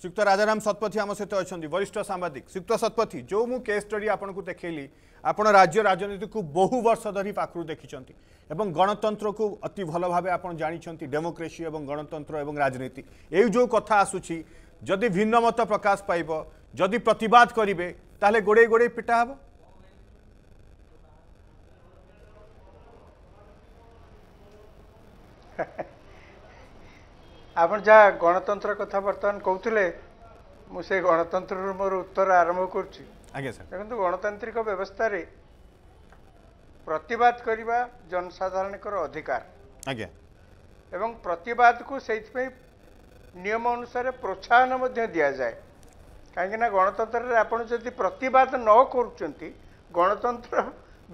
শ্রীযুক্ত রাজারাম শতপথী আমার সহ অনেক বরিষ্ঠ সাংবাদিক শ্রীযুক্ত শতপথী যে মু কেস স্টডি আপনার দেখেলি আপনার রাজ্য রাজনীতিকে বহু বর্ষ ধরি পাখু দেখিছেন এবং গণতন্ত্রকে অতি ভালোভাবে আপনার জাঁচান ডেমোক্রেসি এবং গণতন্ত্র এবং রাজনীতি এই যে কথা আসুছি যদি ভিন্নমত প্রকাশ পাইব যদি প্রতবাদ করবে তাহলে গোড়াই গোড়াই পিটা হব Ha ଆପଣ ଯାହା ଗଣତନ୍ତ୍ର କଥା ବର୍ତ୍ତମାନ କହୁଥିଲେ ମୁଁ ସେ ଗଣତନ୍ତ୍ରରୁ ମୋର ଉତ୍ତର ଆରମ୍ଭ କରୁଛି ଆଜ୍ଞା ସାର୍ ଦେଖନ୍ତୁ ଗଣତାନ୍ତ୍ରିକ ବ୍ୟବସ୍ଥାରେ ପ୍ରତିବାଦ କରିବା ଜନସାଧାରଣଙ୍କର ଅଧିକାର ଆଜ୍ଞା ଏବଂ ପ୍ରତିବାଦକୁ ସେଇଥିପାଇଁ ନିୟମ ଅନୁସାରେ ପ୍ରୋତ୍ସାହନ ମଧ୍ୟ ଦିଆଯାଏ କାହିଁକିନା ଗଣତନ୍ତ୍ରରେ ଆପଣ ଯଦି ପ୍ରତିବାଦ ନ କରୁଛନ୍ତି ଗଣତନ୍ତ୍ର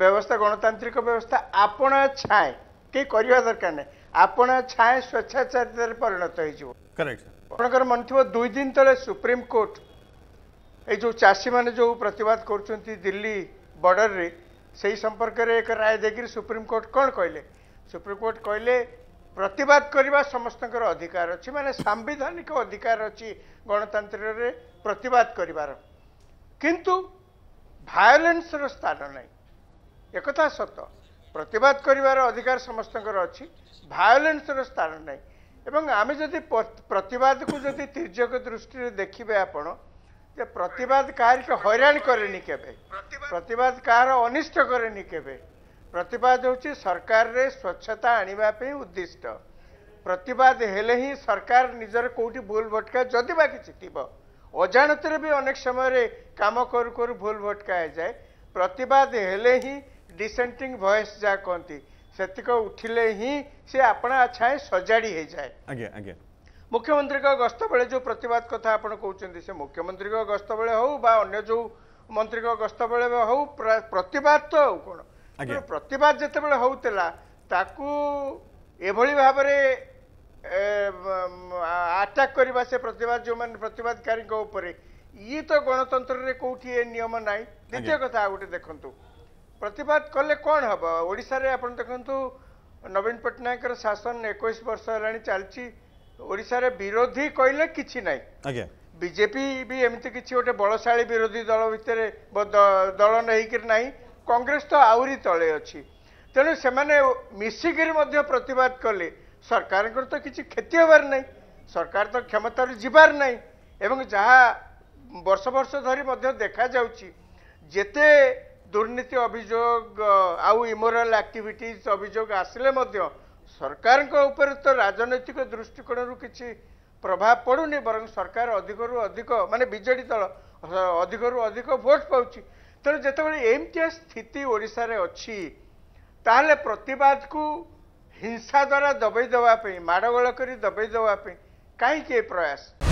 ବ୍ୟବସ୍ଥା ଗଣତାନ୍ତ୍ରିକ ବ୍ୟବସ୍ଥା ଆପଣ ଛାଏ କି କରିବା ଦରକାର ନାହିଁ ଆପଣ ଛାଏଁ ସ୍ୱେଚ୍ଛାଚାରିତାରେ ପରିଣତ ହେଇଯିବ ଆପଣଙ୍କର ମନେ ଥିବ ଦୁଇ ଦିନ ତଳେ ସୁପ୍ରିମକୋର୍ଟ ଏଇ ଯେଉଁ ଚାଷୀମାନେ ଯେଉଁ ପ୍ରତିବାଦ କରୁଛନ୍ତି ଦିଲ୍ଲୀ ବର୍ଡ଼ରରେ ସେହି ସମ୍ପର୍କରେ ଏକ ରାୟ ଦେଇକରି ସୁପ୍ରିମକୋର୍ଟ କ'ଣ କହିଲେ ସୁପ୍ରିମକୋର୍ଟ କହିଲେ ପ୍ରତିବାଦ କରିବା ସମସ୍ତଙ୍କର ଅଧିକାର ଅଛି ମାନେ ସାମ୍ବିଧାନିକ ଅଧିକାର ଅଛି ଗଣତନ୍ତ୍ରରେ ପ୍ରତିବାଦ କରିବାର କିନ୍ତୁ ଭାୟୋଲେନ୍ସର ସ୍ଥାନ ନାହିଁ ଏକଥା ସତ ପ୍ରତିବାଦ କରିବାର ଅଧିକାର ସମସ୍ତଙ୍କର ଅଛି ଭାୟୋଲେନ୍ସର ସ୍ଥାନ ନାହିଁ ଏବଂ ଆମେ ଯଦି ପ୍ରତିବାଦକୁ ଯଦି ତୀର୍ଯ୍ୟକ ଦୃଷ୍ଟିରେ ଦେଖିବେ ଆପଣ ଯେ ପ୍ରତିବାଦ କାହାରିକୁ ହଇରାଣ କରେନି କେବେ ପ୍ରତିବାଦ କାହାର ଅନିଷ୍ଟ କରେନି କେବେ ପ୍ରତିବାଦ ହେଉଛି ସରକାରରେ ସ୍ୱଚ୍ଛତା ଆଣିବା ପାଇଁ ଉଦ୍ଦିଷ୍ଟ ପ୍ରତିବାଦ ହେଲେ ହିଁ ସରକାର ନିଜର କେଉଁଠି ଭୁଲ ଭଟକା ଯଦି ବା କିଛି ଥିବ ଅଜାଣତରେ ବି ଅନେକ ସମୟରେ କାମ କରୁ କରୁ ଭୁଲ ଭଟକା ହେଇଯାଏ ପ୍ରତିବାଦ ହେଲେ ହିଁ ଡିସେଣ୍ଟିଂ ଭଏସ୍ ଯାହା କହନ୍ତି ସେତିକ ଉଠିଲେ ହିଁ ସେ ଆପଣା ଆଛାଏଁ ସଜାଡ଼ି ହେଇଯାଏ ଆଜ୍ଞା ଆଜ୍ଞା ମୁଖ୍ୟମନ୍ତ୍ରୀଙ୍କ ଗସ୍ତ ବେଳେ ଯେଉଁ ପ୍ରତିବାଦ କଥା ଆପଣ କହୁଛନ୍ତି ସେ ମୁଖ୍ୟମନ୍ତ୍ରୀଙ୍କ ଗସ୍ତ ବେଳେ ହେଉ ବା ଅନ୍ୟ ଯେଉଁ ମନ୍ତ୍ରୀଙ୍କ ଗସ୍ତ ବେଳେ ହେଉ ପ୍ରତିବାଦ ତ ଆଉ କ'ଣ ପ୍ରତିବାଦ ଯେତେବେଳେ ହେଉଥିଲା ତାକୁ ଏଭଳି ଭାବରେ ଆଟାକ୍ କରିବା ସେ ପ୍ରତିବାଦ ଯେଉଁମାନେ ପ୍ରତିବାଦକାରୀଙ୍କ ଉପରେ ଇଏ ତ ଗଣତନ୍ତ୍ରରେ କେଉଁଠି ଏ ନିୟମ ନାହିଁ ଦ୍ୱିତୀୟ କଥା ଆଉ ଗୋଟେ ଦେଖନ୍ତୁ ପ୍ରତିବାଦ କଲେ କ'ଣ ହେବ ଓଡ଼ିଶାରେ ଆପଣ ଦେଖନ୍ତୁ ନବୀନ ପଟ୍ଟନାୟକଙ୍କର ଶାସନ ଏକୋଇଶ ବର୍ଷ ହେଲାଣି ଚାଲିଛି ଓଡ଼ିଶାରେ ବିରୋଧୀ କହିଲେ କିଛି ନାହିଁ ଆଜ୍ଞା ବିଜେପି ବି ଏମିତି କିଛି ଗୋଟେ ବଳଶାଳୀ ବିରୋଧୀ ଦଳ ଭିତରେ ଦଳ ନେଇକିରି ନାହିଁ କଂଗ୍ରେସ ତ ଆହୁରି ତଳେ ଅଛି ତେଣୁ ସେମାନେ ମିଶିକିରି ମଧ୍ୟ ପ୍ରତିବାଦ କଲେ ସରକାରଙ୍କର ତ କିଛି କ୍ଷତି ହେବାର ନାହିଁ ସରକାର ତ କ୍ଷମତାରୁ ଯିବାର ନାହିଁ ଏବଂ ଯାହା ବର୍ଷ ବର୍ଷ ଧରି ମଧ୍ୟ ଦେଖାଯାଉଛି ଯେତେ ଦୁର୍ନୀତି ଅଭିଯୋଗ ଆଉ ଇମୋରାଲ ଆକ୍ଟିଭିଟିଜ୍ ଅଭିଯୋଗ ଆସିଲେ ମଧ୍ୟ ସରକାରଙ୍କ ଉପରେ ତ ରାଜନୈତିକ ଦୃଷ୍ଟିକୋଣରୁ କିଛି ପ୍ରଭାବ ପଡ଼ୁନି ବରଂ ସରକାର ଅଧିକରୁ ଅଧିକ ମାନେ ବିଜେଡ଼ି ଦଳ ଅଧିକରୁ ଅଧିକ ଭୋଟ ପାଉଛି ତେଣୁ ଯେତେବେଳେ ଏମିତିଆ ସ୍ଥିତି ଓଡ଼ିଶାରେ ଅଛି ତାହେଲେ ପ୍ରତିବାଦକୁ ହିଂସା ଦ୍ୱାରା ଦବାଇ ଦେବା ପାଇଁ ମାଡ଼ଗୋଳ କରି ଦବାଇ ଦେବା ପାଇଁ କାହିଁକି ଏ ପ୍ରୟାସ